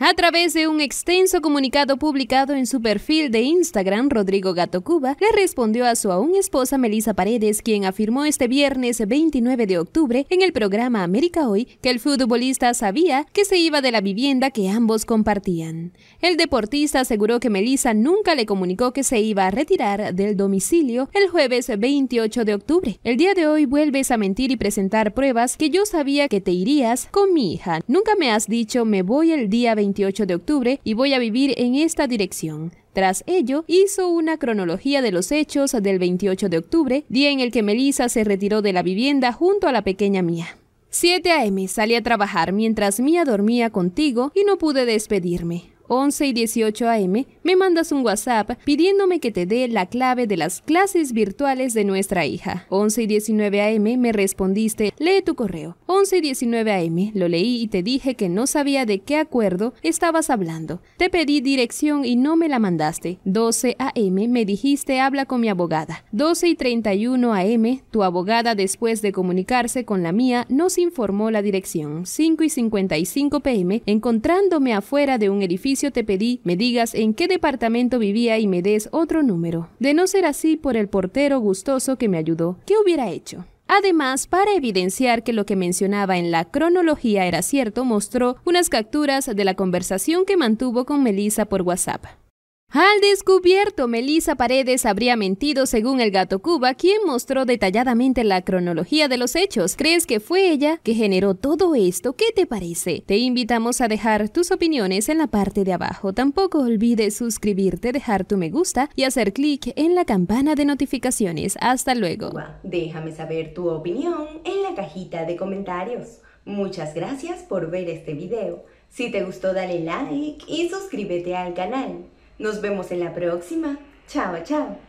A través de un extenso comunicado publicado en su perfil de Instagram, Rodrigo Gato Cuba le respondió a su aún esposa Melissa Paredes, quien afirmó este viernes 29 de octubre en el programa América Hoy que el futbolista sabía que se iba de la vivienda que ambos compartían. El deportista aseguró que Melissa nunca le comunicó que se iba a retirar del domicilio el jueves 28 de octubre. El día de hoy vuelves a mentir y presentar pruebas que yo sabía que te irías con mi hija. Nunca me has dicho me voy el día 29 28 de octubre y voy a vivir en esta dirección. Tras ello, hizo una cronología de los hechos del 28 de octubre, día en el que Melissa se retiró de la vivienda junto a la pequeña Mía. 7 a.m. salí a trabajar mientras Mía dormía contigo y no pude despedirme. 11 y 18 am, me mandas un WhatsApp pidiéndome que te dé la clave de las clases virtuales de nuestra hija. 11 y 19 am me respondiste, lee tu correo. 11 y 19 am lo leí y te dije que no sabía de qué acuerdo estabas hablando. Te pedí dirección y no me la mandaste. 12 am me dijiste habla con mi abogada. 12 y 31 am tu abogada después de comunicarse con la mía nos informó la dirección. 5 y 55 pm encontrándome afuera de un edificio te pedí me digas en qué departamento vivía y me des otro número. De no ser así por el portero gustoso que me ayudó, ¿qué hubiera hecho? Además, para evidenciar que lo que mencionaba en la cronología era cierto, mostró unas capturas de la conversación que mantuvo con Melissa por WhatsApp. Al descubierto, Melissa Paredes habría mentido según el gato Cuba, quien mostró detalladamente la cronología de los hechos. ¿Crees que fue ella que generó todo esto? ¿Qué te parece? Te invitamos a dejar tus opiniones en la parte de abajo. Tampoco olvides suscribirte, dejar tu me gusta y hacer clic en la campana de notificaciones. Hasta luego. Déjame saber tu opinión en la cajita de comentarios. Muchas gracias por ver este video. Si te gustó dale like y suscríbete al canal. Nos vemos en la próxima. Chao, chao.